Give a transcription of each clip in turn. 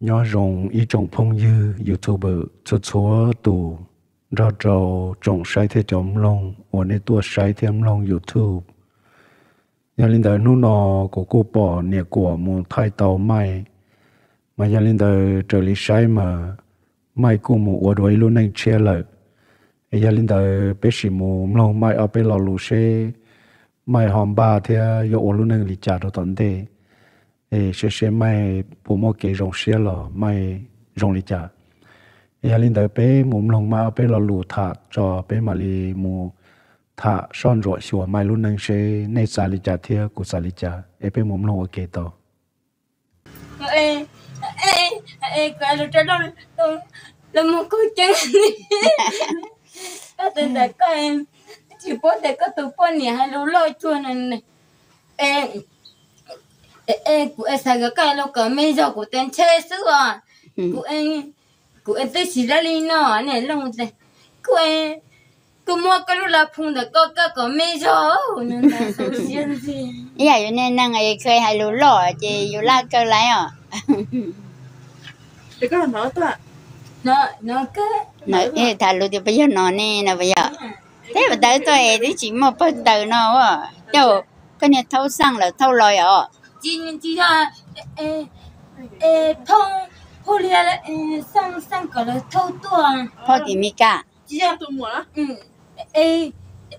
nhớ rộng ý trọng phong dư youtuber cho chúa tù ra trầu trọng sai thế trọng long ổn đi tua sai thế long youtube nhà linh đời nô nọ của cô bỏ nè của một thai tàu mai mà nhà linh đời trở lý sai mà mai cô một ủa đuổi luôn anh chia lợi nhà linh đời bé sĩ mù long mai ở bé lò lù xe mai hòm ba thì yo ủa luôn anh lý trả đồ tận thế et chercher mai pour moi que j'en cherche là mai j'en les tiens et à l'intérieur pe mum long ma pe la lu tha cho pe ma li mu tha son rồi sửa mai luôn năng sẽ nay xả lý cha thia của xả lý cha e pe mum long ok to ê ê ê cái lo cho đó là một cô chân các tên đại các em chỉ bố đại các tụi con nhà hai lú lo chuồn này em e cụ em sai cái cái nó có mấy giờ cụ tên chơi sức à cụ em cụ em tới xí ra đi nó này lòng thế cụ em cụ mua cái lúc là phun được có cái có mấy giờ nên là sống xiên gì vậy nên năng ngày khơi hay lú lọ chị dù la cơ lại à để có nói tôi nó nó cái nói cái thà lú thì bây giờ nó nè là bây giờ thế mà tới tôi thì chỉ một phần từ nó à đâu cái này thâu sang là thâu lòi à 金鸡啊，诶诶碰破裂了，嗯，上上个了偷断。破几米噶？鸡啊，多么了？嗯，诶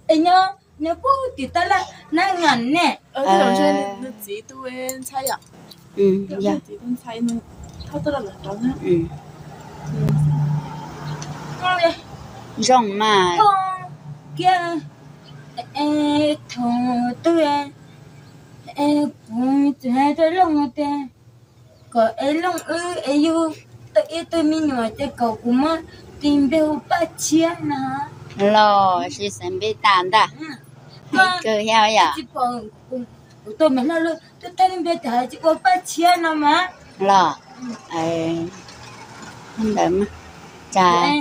诶呀，那不记得了，那人呢？呃，这两天那几多人猜呀？嗯，呀，几多人猜呢？偷得了两张呢？嗯。rộng mà không kia ê thùng tôi e cũng hai tới lòng te có e lòng ư e yêu tự yêu tôi mình nhỏ te có cũng mà tìm bêu ba chia na lo chỉ xem bị tàn ta ừ. cứ heo ya tôi mình lo lo tôi thấy mình bị tàn chỉ có ba chia na mà lo ai không đợi mà chả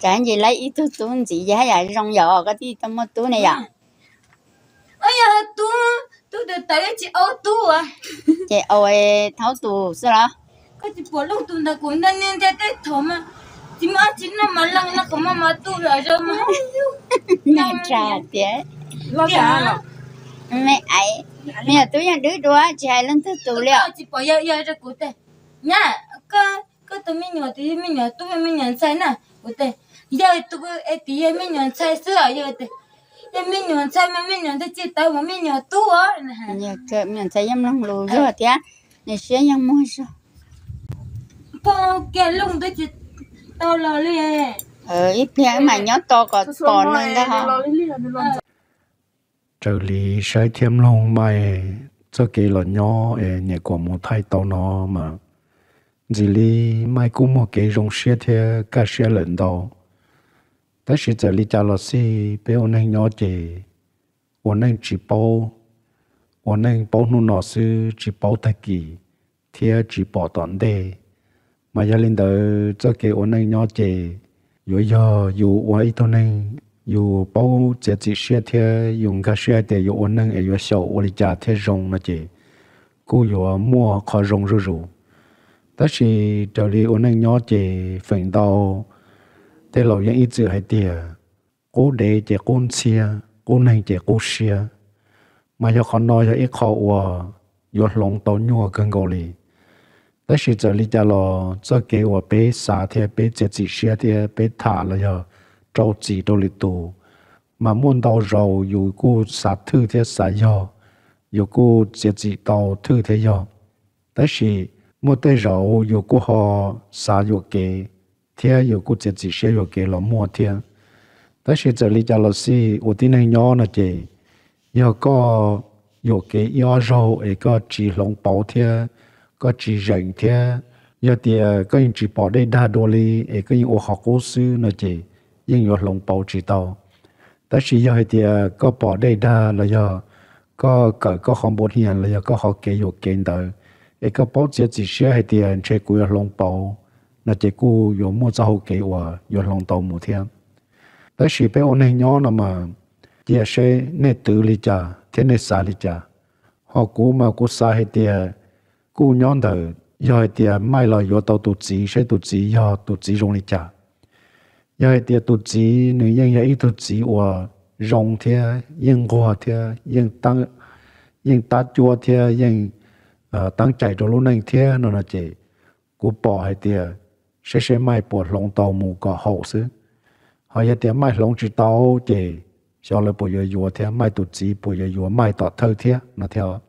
chả gì lấy ít thứ tuấn gì giá vậy trong giỏ có tí tao mất túi này vậy à? ừ. 呀都都得得去熬肚啊。这熬的头肚是啦。可是不弄肚那个那那在在头嘛，怎么怎么嘛冷那个妈妈肚了什么？那咋的？老啥了？没爱。没有，都像这种，只还能吃肚了。只不要要这骨头，伢个个都没鸟的，没鸟都没鸟菜呢，骨头。要这个哎，底下没鸟菜是啊，要的。em nhường sai mà nhường ta chỉ tao mà mới nhường tu á nhà cỡ nhường sai em lòng lù rồi thì á nhà xe mua sao po cái lùng tôi chỉ lò liền ờ ít tiếng mà to có bỏ nên đó hả trợ lý sai thêm lòng bài cho cái là nhỏ em nhà của một thay tao nó mà dì lý mai cũng một cái rong xe thì cả xe lẫn đâu ta chỉ trở lý cha lo si bé ông anh nhỏ chị ông anh chỉ bảo ông anh bảo nu nó sư chỉ bảo ta kỳ thiệt chỉ bảo toàn đề mà gia linh đời cho cái ông anh nhỏ chị rồi giờ dù ông ấy tôi nên dù bảo chỉ chỉ xe thiệt dùng cái xe để dù ông anh ấy vừa sầu ông lý cha thiệt rong nó chị cô vừa mua khó rong rồi rồi ta chỉ trở đi ông anh nhỏ chị phèn đầu thế lo yang ít chữ hay tiề à, cô đề chế côn xia cô này chế cô xia mà cho con nói cho ít khó ua yo lòng tao nhua gần gò lì đó là giờ lý cho lo cho kế ua bé xa thì bé chế chỉ xia thì bé thả là giờ trâu chỉ đâu lì tù mà muốn đau rầu dù cô xa thư thế xa yo dù cô chế chỉ đau thư thế yo đó là một tay rầu dù cô họ xa dù kế thế yêu cũng chỉ chỉ sẽ yêu cái là mua thế ta sẽ trở lại cho là si ở tin này nhỏ là chỉ yêu có yêu cái yêu rau ấy có chỉ lòng bảo thế có chỉ rèn thế yêu thì có những chỉ bảo đây đa đô li ấy có những ô học cố sư là chỉ nhưng yêu lòng bảo chỉ tao ta sẽ yêu thì có bảo đây đa là yêu có cỡ có không bột hiền là yêu có học cái yêu kiến đời ấy có bảo chỉ chỉ sẽ hay thì anh chơi cũng yêu lòng bảo là chỉ cô yo mua rau kế và yo lòng tàu một thiên tới khi bé ông nhỏ là mà chỉ sẽ nè tự lý cha thế nè xa lý cha mà cố xa thì cô nhỏ đầu yo thì mai là yo tàu tụt gì sẽ tụt gì yo tụt gì rong lý cha yo thì tụt gì nữ nhân yo ít tụt gì và rong thì yên qua tăng yên ta chua thì yên tăng chạy cho lúc này thì nó là chỉ bỏ hết thì sẽ sẽ mai bộ lông tàu mù có hậu sư họ giờ thì mai lông chỉ tàu chỉ cho là bộ giờ vừa thế mai tụt chỉ bộ giờ vừa mai tọt thâu thế nó theo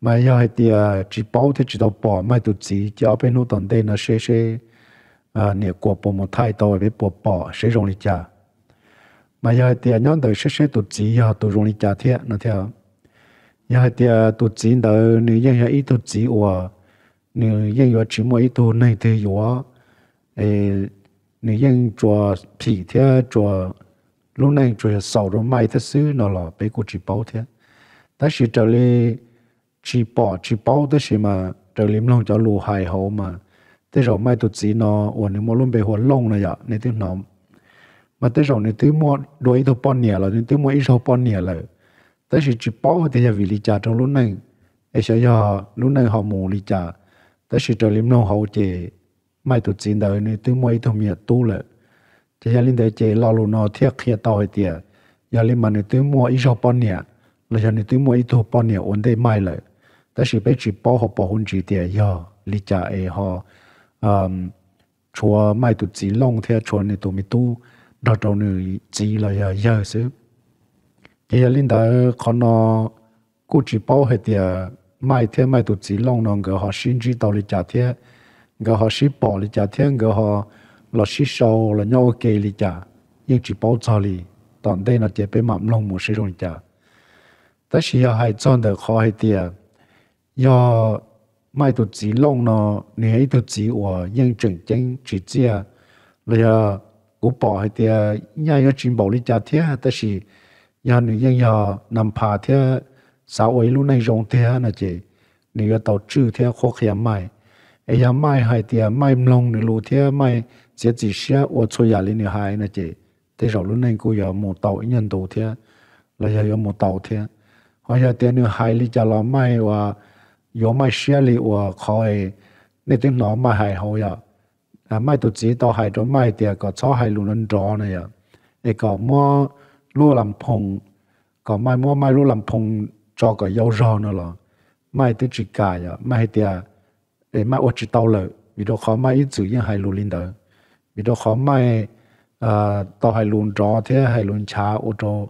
mà giờ thì chỉ bảo thế chỉ tàu bỏ mai tụt chỉ cho bên nút tận đây nó sẽ sẽ nè của bộ một thay tàu với bộ bỏ sẽ rong đi mai mà giờ thì nhóm đời sẽ sẽ tụt chỉ giờ tụt rong đi cha thế nó theo giờ thì tụt chỉ đời nếu như là ít tụt chỉ của 你因着去买一套恁的药，诶，你因做皮贴，做，路内着少着买的书，那了，别个去包的。但是这里，去包去包的是嘛？这里弄着路还好嘛？在少买都钱喏，我你莫弄别个弄了呀，恁的侬，买在少恁的么？多一套半年了，你的么？一少半年了，但是去包的这为物家，像路恁，诶，像幺路恁好毛理家。ta chỉ cho nông hậu chỉ mai tụt chín đời này từ mấy thằng miệt tu lệ chỉ là linh đời chỉ lo lù nó thiết khi tao hay tiệt giờ lim mà này từ mua ít rau bón nè là giờ mua ít thô bón ổn đây mai lệ ta chỉ biết chỉ bỏ học bỏ hôn tiệt giờ lý cha ấy họ um, chùa mai tụt chín long theo chùa này tụi mình tu đó trâu này chỉ là giờ giờ chứ chỉ là linh đời nó cũng chỉ bỏ hết tiệt mai thế mai tụt chỉ long nó người họ xin chỉ tàu lịch trả thế người họ xin bỏ lịch trả thế người họ là xin sâu là nhau kê lịch trả nhưng chỉ bảo cho li tận đây là chỉ bị mạm long một sự rồi trả tất nhiên là hai chọn được khó hay tiền do mai tụt chỉ long nó nếu ấy tụt chỉ của nhưng chừng chừng chỉ chia là cũng bỏ hay tiền nhà có chỉ bảo lịch trả thế tất nhiên nhà nữ nhân nhà nằm pa thế สาวไอ้ลูกในยงเทียนะเจนี่ก็ต่อชื่อเทียโคขยามไม่ไอ้ยามไม่หายเทียไม่ลงในรูเทียไม่เสียจีเสียอวดช่วยาลินหายนะเจแต่เราลูกในกูอย่าหมดเต่าอีกยันตัวเทียเราอย่าอย่าหมดเต่าเทียเพราะยาเทียนี่หายลิจาราไม่ว่าอย่าไม่เสียลิว่าคอยในตึงหนอไม่หายเขาอย่าไม่ตัวจีต่อหายตัวไม่เตียก็ชอบหายลุนนรอเนี่ยเไอ้ก็มั่วลู่ลำพงก็ไม่มั่วไม่ลู่ลำพง cho cái dấu rò nó là mai tới chỉ cả ya mai thì à để mai ở chỉ tàu lợ vì đó khó mai ít chữ như hai lù linh đỡ vì đó khó mai à tàu hai lùn rò thế hai lùn chá ô tô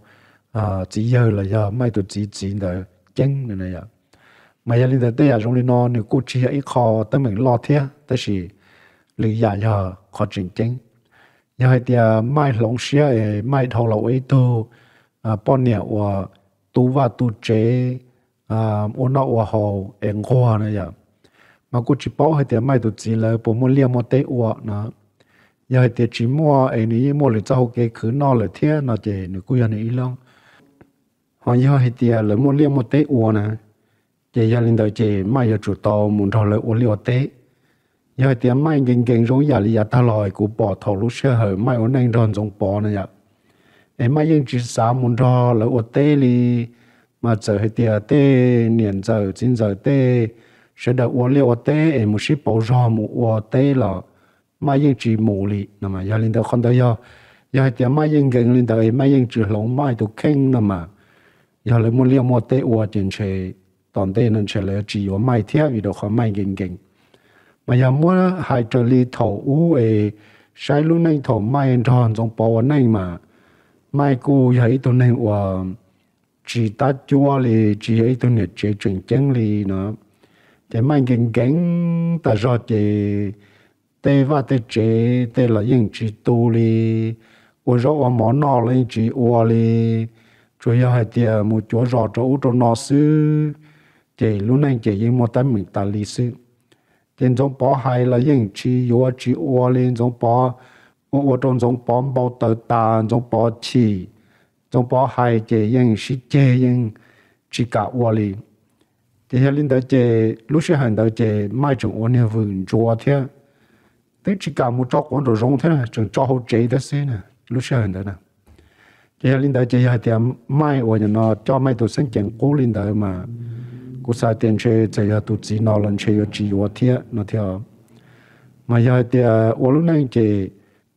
à chỉ giờ là giờ mai tụi chỉ chỉ đỡ chăng này này ya mà giờ linh đỡ tới giờ trong linh nó nếu cô chỉ ít khó tới mình lo thế tới chỉ lý giả giờ khó chỉnh chăng giờ thì mai lòng xe mai thầu lậu ấy tu à bọn nè tu và tu chế à ôn nọ và hồ em hoa này giờ mà cô chỉ bảo hai tiếng mai tu chỉ là bố mua liêm một tế uo nó giờ hai tiếng chỉ mua em này mua lại cho cái khứ nọ lại thế nó chế nó cứ như này luôn họ giờ hai tiếng là muốn liêm một tế uo nè chế giờ lên đầu chế mai giờ chủ tàu muốn thọ lại uo liêu tế giờ hai tiếng mai gừng gừng giống giờ là giờ ta lòi của bỏ thầu lúc xưa hở mai uo nhanh đòn giống bỏ này giờ em mà yên chỉ sáu đó là ở tê li mà giờ hết tiệt tê niệm giờ chín giờ tê sẽ đợi em muốn ship bảo rõ mu ở là mà yên chỉ mù li mà giờ lên đầu con đầu giờ giờ hết tiệt mà yên gần lên em mà yên chỉ lỏng mai kinh nằm mà giờ lại muốn liệu mu tê ở trên trời toàn tê nên sẽ lại chỉ ở mai theo vì đó khó mai gần mà giờ muốn hai trời li thổ u ấy sai luôn này thổ mai tròn trong bảo này mà mai cô dạy tôi nên hòa ờ, chỉ ta chua lì chỉ ấy tôi nè chỉ chuyển chân lì nó thế mai kinh gần ta rõ chỉ tê và tê chế tê là những chỉ tu lì ô rõ ô mỏ nọ lên chỉ ô lì chủ yếu hay tiề một chỗ rõ chỗ ô chỗ nọ sư chỉ lúc này chỉ những một tấm mình ta li sư trên trong bỏ hai là những chỉ yếu chỉ ô lên trong bỏ 我我中中宝宝得大中宝气，中宝海这样是这样，只搞我哩。这些领导这陆续很多这买种我那文卓天，对只搞么照广州中天呢，就照好这的些呢，陆续很多呢。这些领导这些点买我就那叫买都省钱高领导嘛，古啥电车这些都只拿人车要只我天那条，嘛要点我路那这。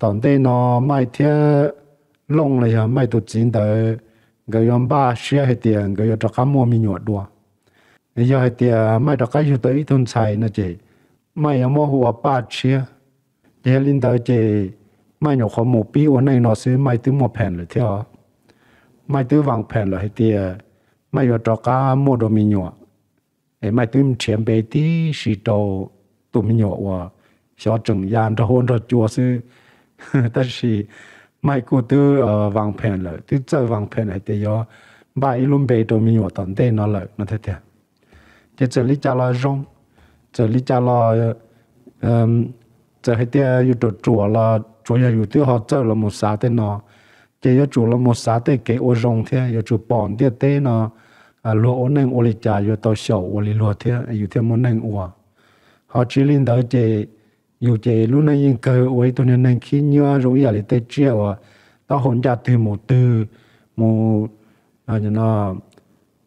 当地呢每天弄了呀，买都进到个样把些一点，个要这个莫名越多，要一点买这个就得一顿菜那这，买要么我把些，这领导这买有好目标，我那那些买都莫骗了条，买都忘骗了一点，买要这个莫多名越，哎买都前辈的是到都名越哇，小正样这混着就是。但是买古都呃王片了，都做王片来得要把一轮杯都没有当得拿了，那太太，这这里加了肉，这里加了嗯，这还得有着煮了，煮也有的好做了么啥的呢？这要煮了么啥的给我肉天，要煮棒的的呢？啊，罗我能我里家要到小我里罗天，有天么能我，好只领导这。有些路呢应该为多年能去鸟容易来得接哇，到红家对木对木啊就那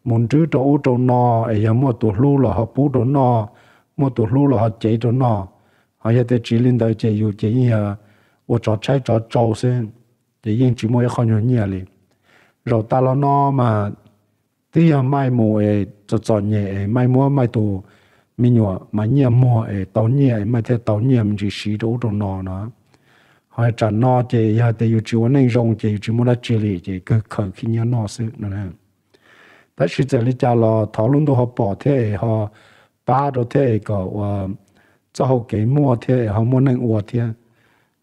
木枝 chỗ chỗ nọ, ấy giờ mua tổ lú là họ bú chỗ nọ, mua tổ lú là họ chế chỗ nọ, họ giờ tới chỉ lên tới chế yêu chế như à, ô chỗ cho chỗ chỗ xem, thì yên chỉ mua khó nhiều nhiều liền, rồi ta lo nọ mà, tí giờ mai mua ấy cho cho nhẹ, mai mua mai tổ mi nhỏ mà nhẹ mò ấy tàu nhẹ mà thế tàu nhẹ mình chỉ xí đồ trong nó nó hỏi trả nọ thì giờ thì yêu chú anh rong thì chỉ muốn là chơi lý thì cứ khởi khi nhớ nó sự nữa nè tại sự giờ lý cha lo thảo luận đồ họ bỏ thế họ ba đồ thế có cho họ cái mua thế họ muốn nên uo thế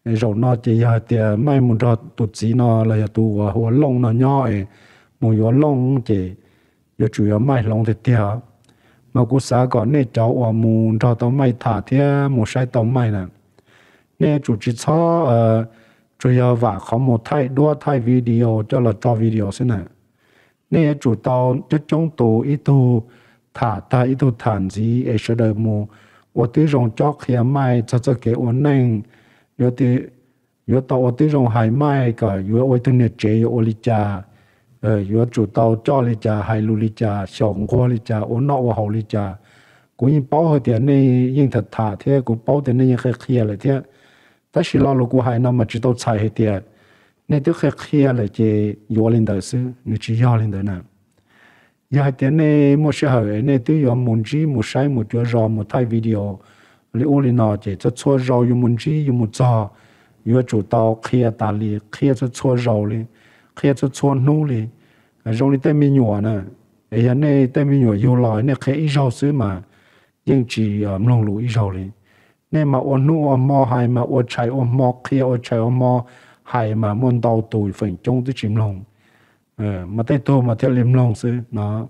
rồi nọ chỉ giờ thì mai muốn cho tụt gì nọ là tụ hoa long nọ nhỏ ấy muốn hoa long thì giờ chủ yếu mai long thì tiếc mà cô xã gọi nè cháu ở mù cho tao mày thả thế mù sai tao mày nè nè chủ chỉ cho ờ chủ yếu và có một thay đua thay video cho là cho video xin nè nè chủ tao cho chúng tôi ít tu thả ta ít tu thản gì ấy sẽ đời mù ở tí rong cho khi mai cho cho cái ổn định rồi thì rồi tao ở tí rong hải mai cả rồi ở tí nè chế ở lý 呃，要啊，走到家里家，还路里家，小红子里家，我那我好里家，个人包好点呢，人他他，他个包点呢人还黑了点，但是老了过还那么知道菜还点，那都还黑了点，幺零到是，你去幺零到那，幺点呢没学会，那都要焖鸡、木柴、木猪肉、木汤味道，你屋里那这做肉又焖鸡又木渣，有啊，就到黑了大理，黑是做肉嘞。khi cho chôn nô lì rồi đi tên mi nhỏ nè ấy anh này tên mi nhỏ yêu lòi nè ít rau xứ mà nhưng chỉ lông lũ ít rau lì nè mà ôn nô ôn mò hay mà ôn chạy ôn mò khi ôn chạy ôn mò hay mà muốn đau tuổi phần trong tới chìm lòng lông mà tay tôi mà theo lim lòng xứ nó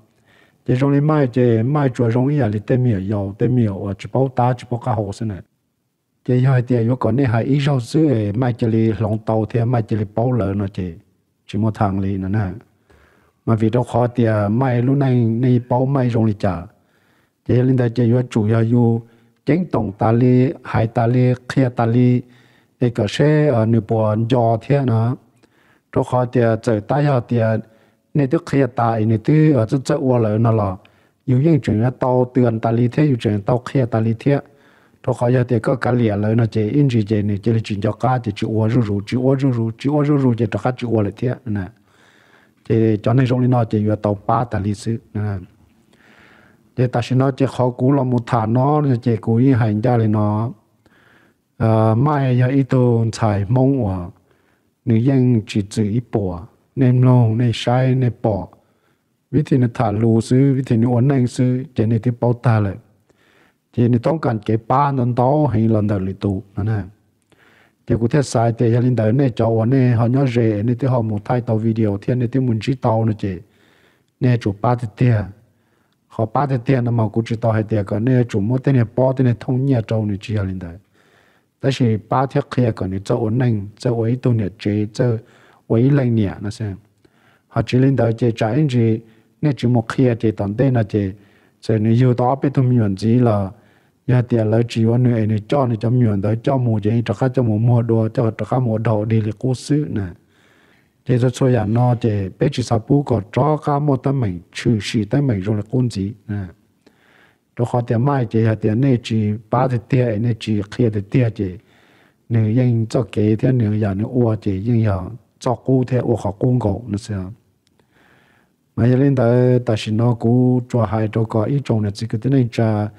chỉ rồi đi mai chỉ mai chùa rong ý là lì tên mi nhỏ yêu tên mi nhỏ chỉ bao ta chỉ bao cá hồ xứ này chỉ hai tiền yêu còn nè hay ít rau xứ mai chỉ lì lòng tàu thì mai chỉ lì bao lợn nó chỉ chỉ một thằng lì nữa nè mà vì đó khó thì mai lúc này này bao mai rồi lì chả chỉ lên đây chỉ có chủ yếu yêu chính tổng ta lì hai ta lì kia ta lì để cái xe ở nửa bộ gió thế nữa đó khó thì giờ ta giờ thì này tức kia ta này tức ở ờ, chỗ chỗ ở lại nó là yêu những chuyện tao tiền ta lì thế yêu chuyện tao kia ta lì thế ทุกอย่างเด็กก็เกลียดเลยนะเจอินจีเจนี่ยเจลจินจอกาเจจิวอรูรูจิวอรูรูจิวอรูรูเจตกาจิวอเลยเทียนะเจจอนในโรงเรียนอเจอยู่ต่อป้าตาลิซึนะเจตาชินอเจขอกูลมุทานอเจกูยี่หายใจเลยนอเอ่อไม่ยาอีตัวชายมงวะนี่ยังจีจืออีปัวในมลงในใช้ในปอวิธีนถ่านรูซื้อวิธีนอ้นนแรงซื้อเจเนี่ที่เป้าตาเลย thì ni tông cần cái ba nón đó hay lần đầu lì tu, nè thì cụ thể sai thì hiện đầu này cho anh này họ nhớ rẻ này thì họ một thay tàu video thì này thì muốn chỉ tàu nữa chứ này chủ ba thì tiền họ ba thì tiền là mà cũng chỉ tàu hay tiền còn này chủ một tiền này ba tiền này thông nhà trâu này chỉ hiện đầu, đó là ba thiết kia còn này cho ổn định cho ấy tu này chế cho ấy lên nhà nó xem họ chỉ lên đời chế trái gì này chỉ một kia chế tận tên là chế chế này yêu đó biết tu miễn chỉ là giờ thì là chỉ vấn đề này cho này chấm nhuận tới cho mù chỉ cho các mua đồ cho cho các mù đồ đi là cố nè thế rồi cho nhà nó bé chỉ sao bù có cho các mù tới mình trừ sĩ tới rồi là quân gì nè họ thì mai chỉ là thì này chỉ ba thì tiền này chỉ kia thì tiền chỉ nếu yên cho kế thì nếu nhà nó uo chỉ yên cho cố thì uo họ quân cổ nó sẽ mà giờ lên tới ta xin nó cố cho hai ít trong là chỉ cái này cha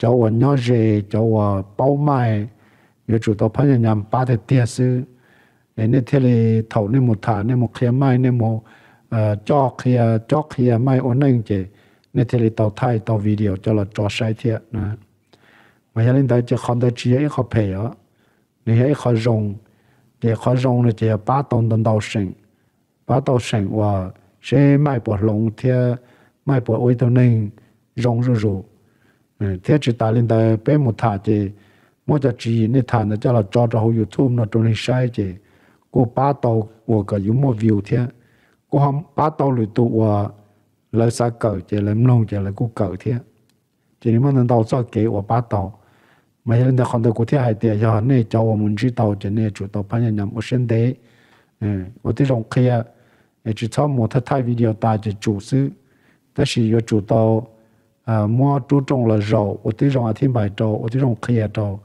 cho 我尿血，cho 我包脉，有主到朋友人把的电视，哎，那天里头那么大，那么开脉，那么呃，照开啊，照开啊，脉我弄着，那天里到太到 video 叫了照晒贴呢，我现在在这看到只有一个朋友，你一个容，一个容了就把东东到省，把到省我，谁脉不拢贴，脉不为头弄，容入入。嗯，特大是带领在百慕大这，我在指引你谈的叫那朝朝好友做那种的生意，过八刀我个有么有天，过八刀里都我来杀狗的来弄的来过狗天，就是么能到这给我八刀，没一人在看到我这还得要你叫我们知道就你做到半夜人不顺的，嗯，我这种可以，哎，去操模特太一定要带着助但是要做到。啊，我注重了肉，我对肉爱吃白肉，我对可以肉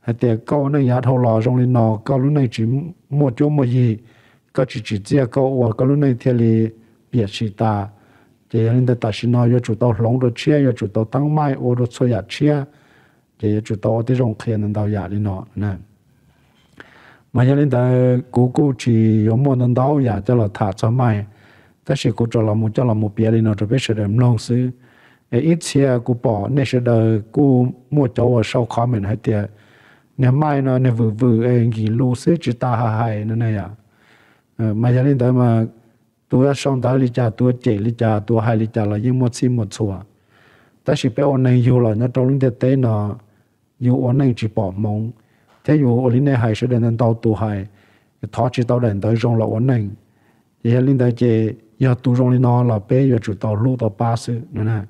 还得搞那丫头老肉来弄，搞了那几么叫么伊，搞几几只搞我搞了那天里别些哒，这些的大些那也住到龙的区也住到东迈，我住初一区，这些住到我的肉黑能到家里弄呢。万一领导过过节要么能到伢子了踏着迈，但是过着了木着了木别的弄就别说他们弄死。ít xe cụ bỏ nè sẽ đờ cụ mua chỗ ở sau khó mình hay tiệt nè mai nó nè vừa vừa ấy nghỉ lô xế chỉ ta hà hay à. ờ, mà cho nên tới mà tôi đã xong tới lý cha tôi chỉ lý cha tôi hay là những một xin một chùa ta chỉ bé ôn này nó trong lúc thực tế nó dù ôn chỉ bỏ mong thế dù ôn này hay sẽ đến đến tàu tu hay thọ chỉ tàu đến tới rong là ôn này thì hiện linh tới chỉ giờ tu rong lý là bé giờ chủ tàu lú tàu ba sự nữa này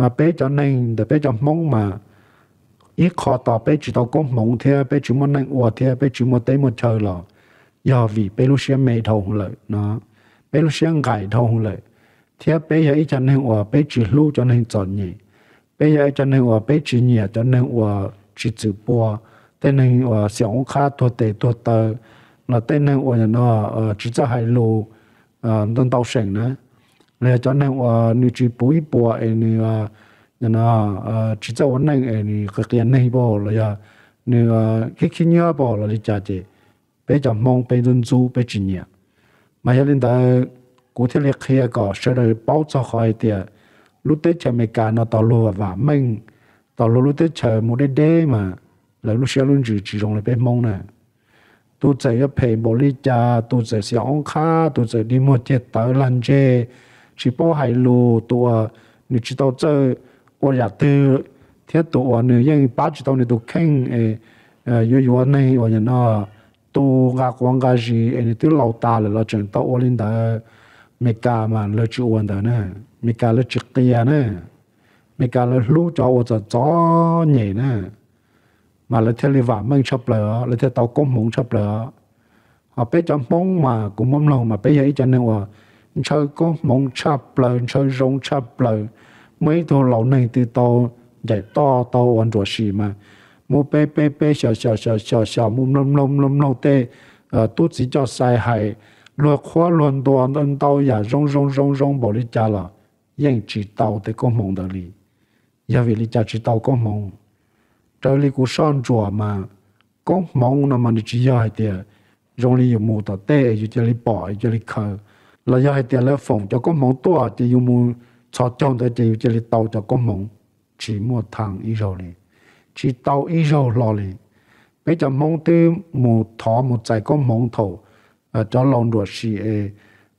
mà bé cho nên để bé cho mong mà ít khó tỏ bé chỉ tao có mong thế bé chỉ muốn nên ủa thế bé chỉ muốn tới một trời lọ do vì bé lúc xem mẹ thầu lợi nó bé lúc xem gãi thầu lợi thế bé giờ ít cho nên ủa bé chỉ lưu cho nên chọn nhỉ bé giờ cho nên ủa bé chỉ nhỉ cho nên ủa chỉ chữ bùa tên nên ủa xẻo khá thua tệ thua tờ là tên nên ủa nó ờ, chỉ cho hai lưu ờ, đơn tàu sảnh nữa เลยจะนั่งว่านี่จีปุ๋ยปัวเอ็นี่ว่าเนี่นะเอ่อจีเจ้าวันนั่งเอ็นี่ก็เรียนในบ่เลยอ่ะนี่ว่าคิดคิดเยอะบ่เลยจ้าจีไปจับมองไปดูจูไปจีเนี่ยมาเห็นแต่กูที่เรียกเฮียก็เสนอเป้าจะคอยเตี้ยลุ้นเตชไม่กาเนาะต่อรู้ว่ามึงต่อรู้ลุ้นเตชมูได้เด้มา แล้วรู้เชื่อลุ้นจีจีลงเลยไปมองน่ะตัวใจก็เพ่งบริจาตัวใจเสียงค่าตัวใจดีหมดเจ็ดต่อลันเจ chỉ bỏ hai lô tổ nửa chỉ tàu chơi ở nhà tư thế tổ nửa yên ba chỉ tàu nửa tổ khen ờ yêu yêu này ở nhà nó tổ gà quan gà gì nửa tư lâu ta là lo chuyện tàu ở lên đó mấy cả mà lo chuyện ở đó nè mấy cả lo chuyện kia nè mấy cả lo lú cho ở chỗ chó nhẹ nè mà lo theo lý vả măng chấp lỡ lo theo tao công hùng chấp lỡ họ bé chấm bóng mà cũng mong lòng mà bé giờ ý nên là chơi có mong chắp lời chơi rong chắp lời mấy đồ lão này từ tàu để to to ăn đồ xì mà mua pe pe pe xò xò xò xò xò mua lông lông lông lông tê ờ tốt chỉ cho sai hại luật khóa luận đồ ăn tàu giả rong rong rong rong bỏ đi cha là yên chỉ tàu thì có mong đời lý giờ vì lý cha chỉ tàu có mong trời lý của son chùa mà có mong là mà chỉ giờ hay tiền rong lý dùng mua tờ tê dùng cho lý bỏ cho lý khờ là do hai tiền là phòng cho có mong tua thì dùng muốn cho trong tới thì chỉ là tàu cho có mong chỉ mua thằng ý rồi này chỉ tàu ý rồi lo này bây giờ mong tới mu thọ một trái có mong à cho lòng ruột xì ấy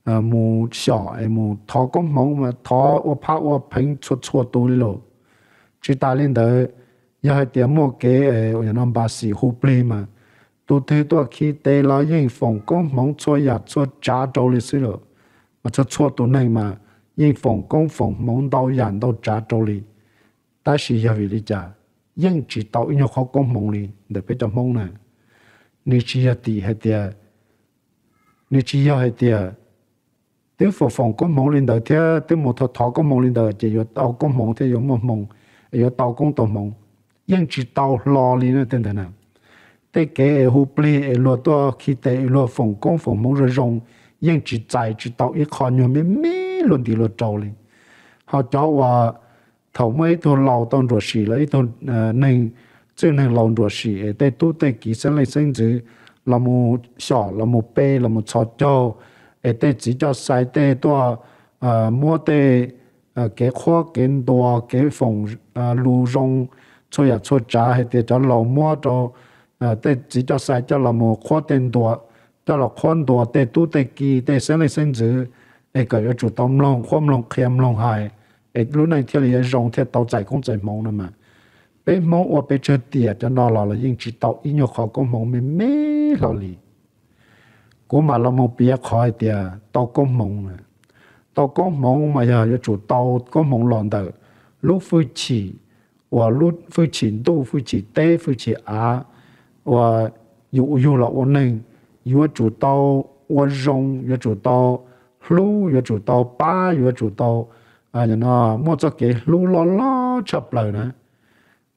ờ, mu nhỏ ấy một thọ có mong mà thọ ô pha ô phình chua chua tôi rồi chỉ ta lên tới giờ hai tiền mua cái ấy ở năm ba sĩ hụp mà tôi thấy tôi khi tới là những phòng có mong cho nhà cho trả đồ lịch sử rồi mà cho chỗ tổ này mà nhưng phòng công phòng mong đau dàn đau trả trâu lì ta sĩ giờ vì lý trả nhưng chỉ tạo nhau khó công mong lì để biết cho mong này nếu chỉ giờ thì hay tiệt nếu chỉ giờ hay tiệt nếu phổ phòng công mong lì đời thì nếu một thọ thọ công mong lì đời chỉ có tạo công mong thì có một mong có tạo công tổ mong nhưng chỉ tạo lo lì nữa tên thế nào แต่แกหูเปลี่ยนรัวตัวคิดแต่รัวฝงกงฝงมงระรง nhưng chỉ chạy chỉ tàu ít khó nhau mới mấy luôn đi lột trâu lên họ cho và thầu mấy thôn lầu tôn rồi xì lấy thôn nên chứ nên lầu rồi xì để tu tê kỹ sẽ lên sinh chữ là một sọ là một bê là một sọ cho để chỉ cho sai để tôi mua để cái khoa cái đồ cái phòng lưu rong cho nhà cho trả hay để cho lầu mua cho để chỉ cho sai cho là một khoa tiền đồ cho là con đồ tê tu tê kỳ tê sẽ lấy sinh dữ để cái chủ tâm lòng khoan lòng khiêm lòng hài để lúc này thì là rong theo tàu chạy cũng chạy mong mà bé mong ở bé chơi tiệt cho nó là là những chỉ tàu ít nhiều khó cũng mong mình mê lo lì cố mà là mong bia khỏi tiệt tàu cũng mong nữa tàu cũng mong mà giờ chủ tàu cũng mong lòng đầu lúc phu chỉ và lúc phu chỉ tu phu chỉ tê phu chỉ á và dụ dụ là ổn định 有主刀我用，有主刀撸，有主刀把，有主刀啊，然后莫做给撸咯咯出来呢，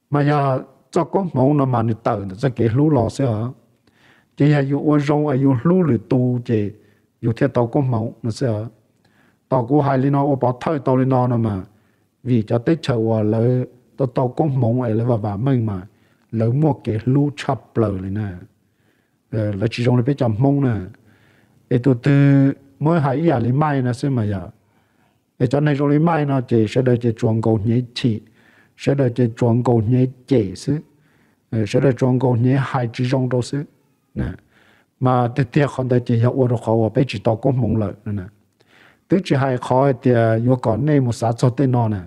嘛呀，做工冇那嘛你得，做给撸咯些啊，这下有我用啊，有撸了多这，有天到工冇那些啊，到过海里呢，我把偷到里呢那嘛，vì cho tới chờ hòa lợi, tao tao có mộng ấy là bà bà mình mà, lợi mua cái lưu chập lợi này nè. Ờ, là chỉ trong là biết chậm mông nè cái tụt từ mới hai giờ lấy mai nè xem mà giờ cái cho nên trong lấy mai nó chỉ sẽ được chỉ chuồng cầu nhé chỉ sẽ được chỉ chuồng cầu nhé chỉ xứ ờ, sẽ được chuồng cầu nhé hai chỉ trong đó xứ nè mà từ tiếc không đợi chỉ hiệu được khó và bây chỉ tao cũng mong lợi nè tức chỉ hai khó thì yêu còn nên một xã cho tên nó nè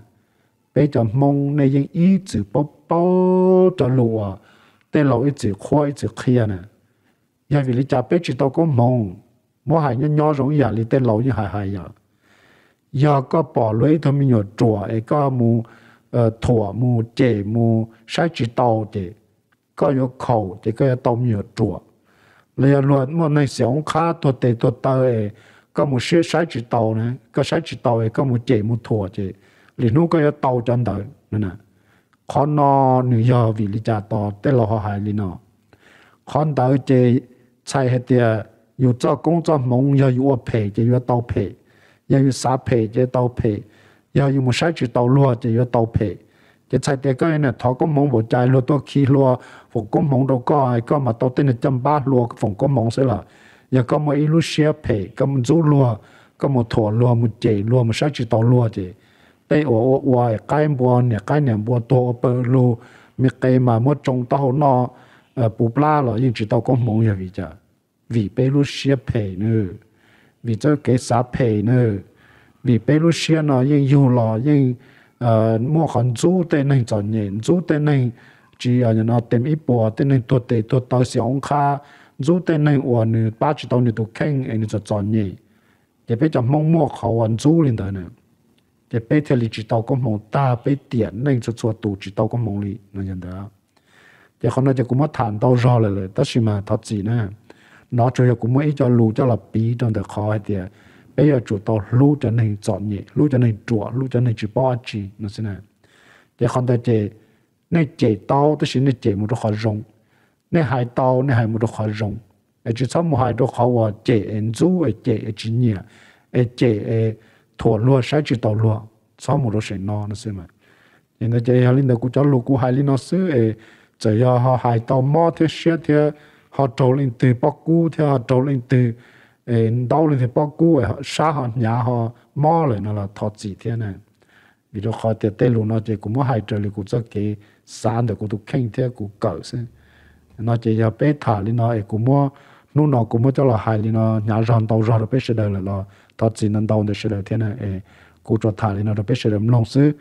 bây giờ mong này những ý chữ bao bao cho lụa tên lỗi ý chữ khoai chữ kia nè 因為你就俾住到個夢，我係一 nhỏ 種嘢，你啲老嘢係係呀。要個寶雷他們要做一個木，呃，土木、這木，甚至刀的，個要口的，個要刀要做。你要論我那想卡多的多刀誒，個木是甚至刀呢，個甚至刀誒，個木這木土的，你弄個要刀真的，呢，看那你要為你家刀，得落下海裡呢，看到這。菜迄啲要做工作忙，又要我陪，就要倒陪，又要撒陪，就倒陪，又要冇晒住倒落，就要倒陪。就菜啲個人呢，他個忙冇在落多起落，逢個忙到個係個嘛到啲呢針巴落，逢個忙死啦，又個冇一路寫陪，個冇做落，個冇陀落，冇借落，冇晒住倒落就。但我我係解冇呢，解呢冇多不落，咪解嘛冇中到好孬，誒不拉咯，一直到個忙入邊咋。vì Belarus phải nữa vì cho cái xã phải nữa vì Belarus nó nhưng dù lo nhưng ờ, mua hàng chú tên này cho nhận chú tên này chỉ ở nó tìm ít bộ tên này tôi để tôi tao sẽ ông kha chú tên này ở nữa ba chỉ tao nữa tôi khen anh cho chọn nhận để bây giờ mông mua khẩu hàng chú lên đó nữa để bây giờ chỉ tao có mong ta bây tiền này cho cho tụ chỉ tao có mong lý nó nhận đó để không nói cho cũng mất thản tao rõ rồi đấy tất nhiên mà thật gì nữa nó cho cũng mới cho lù cho là bí trong the khó thì à. bây giờ chủ tàu lù cho nên chọn nhỉ lù cho nên chùa lù cho nên chỉ bao chỉ nó à. thế này để không thể chế nên chế tàu tức là nên chế một cái khó rộng nên hai tàu nên hai một cái khó rộng ở chỉ sau một hai đó khó và chế ăn du ở chế ở chỉ nhỉ ở chế ở thua lúa sai chỉ tàu lúa sau một đó sinh nó nó thế mà nên là chế hai linh đó cũng cho lù cũng hai linh nó xứ ở chỉ họ hai tàu mò thế xe thế họ trổ lên từ bắc cú thì họ trổ lên từ ờ, đau lên từ bóc cú họ xa họ nhà họ mò lại nó là thọ chỉ thế này vì đó khỏi tiền tê lù nó chỉ cũng muốn hai trời lì cũng rất cái sáng được cũng tụ khen thế cũng cỡ xem nó chỉ giờ bé thả lên nó ờ, cũng muốn nu nó cũng muốn cho là hai lên nó nhà ròn tàu ròn được bé sẽ đời là nó thọ chỉ nên đau được sẽ đời thế này cũng ờ, cho thả lên nó được bé sẽ đời long sư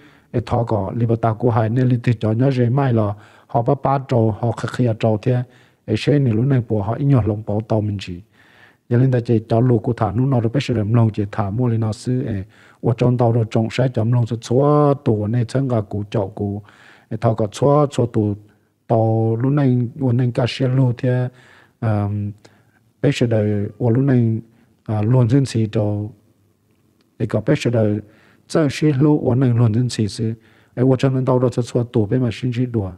thọ có liberta của hai nên lì từ cho nhớ rồi mai là họ bắt ba trâu họ khía trâu thế 哎，这些呢？卢那部落，它一鸟笼宝岛民居，原来在这一条路古塔，努那的北山那边弄这个塔，莫里纳斯哎，我从岛到从西这边弄出许多土呢，参加古造古，哎，透过出出土到卢那我们这些路的，嗯，北山的我们啊，乱真市到，这个北山的这些路，我们乱真市是哎，我从岛到这出土，变嘛新鲜土。